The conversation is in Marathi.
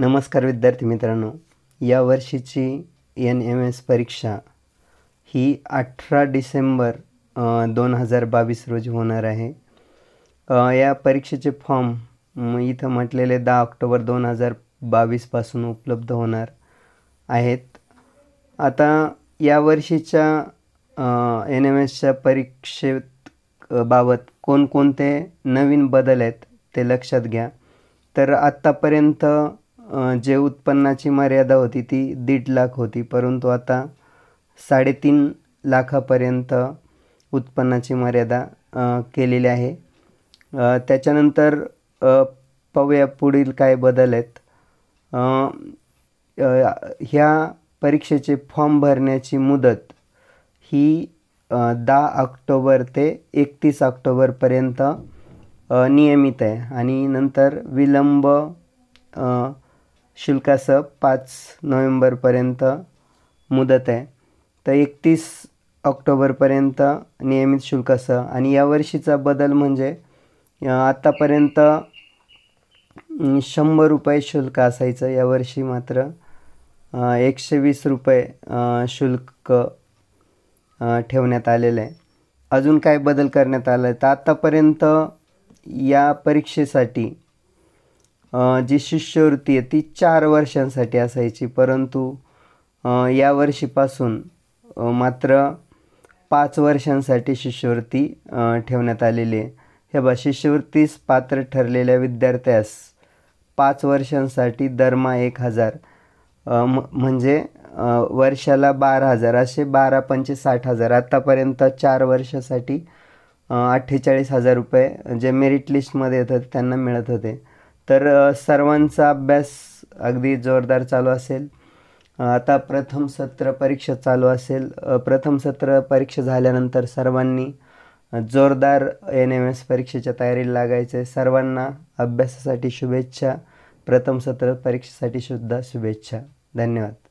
नमस्कार विद्यार्थी मित्रांनो या वर्षीची एन एम एस परीक्षा ही अठरा डिसेंबर दोन हजार बावीस रोजी होणार आहे या परीक्षेचे फॉर्म इथं म्हटलेले दहा ऑक्टोबर दोन हजार बावीसपासून उपलब्ध होणार आहेत आता या वर्षीच्या एन एम एसच्या परीक्षेत बाबत कोणकोणते नवीन बदल आहेत ते लक्षात घ्या तर आत्तापर्यंत जे उत्पन्नाची मर्यादा होती ती दीड लाख होती परंतु आता साडेतीन लाखापर्यंत उत्पन्नाची मर्यादा केलेली आहे त्याच्यानंतर पाहूया पुढील काय बदल आहेत ह्या परीक्षेचे फॉर्म भरण्याची मुदत ही दहा ऑक्टोबर ते एकतीस ऑक्टोबरपर्यंत नियमित आहे आणि नंतर विलंब शुल्कासह पाच नोव्हेंबरपर्यंत मुदत आहे तर एकतीस ऑक्टोबरपर्यंत नियमित शुल्कासह आणि यावर्षीचा बदल म्हणजे आत्तापर्यंत शंभर रुपये शुल्क असायचं यावर्षी मात्र एकशे वीस रुपये शुल्क ठेवण्यात आलेलं आहे अजून काय बदल करण्यात आला आहे तर आत्तापर्यंत या परीक्षेसाठी जी शिष्यवृत्ती आहे ती चार वर्षांसाठी असायची परंतु या वर्षीपासून मात्र पाच वर्षांसाठी शिष्यवृत्ती ठेवण्यात आलेली आहे हे बा शिष्यवृत्तीस पात्र ठरलेल्या विद्यार्थ्यास पाच वर्षांसाठी दरमा एक हजार म्हणजे वर्षाला बारा हजार असे बारा पंचे साठ हजार आत्तापर्यंत चार वर्षासाठी अठ्ठेचाळीस हजार रुपये जे मेरिट लिस्टमध्ये येत होते त्यांना मिळत होते तर सर्वांचा अभ्यास अगदी जोरदार चालू असेल आता प्रथम सत्र परीक्षा चालू असेल प्रथम सत्र परीक्षा झाल्यानंतर सर्वांनी जोरदार एन एम एस परीक्षेच्या तयारीला लागायचं आहे सर्वांना अभ्यासासाठी शुभेच्छा प्रथम सत्र परीक्षेसाठी सुद्धा शुभेच्छा धन्यवाद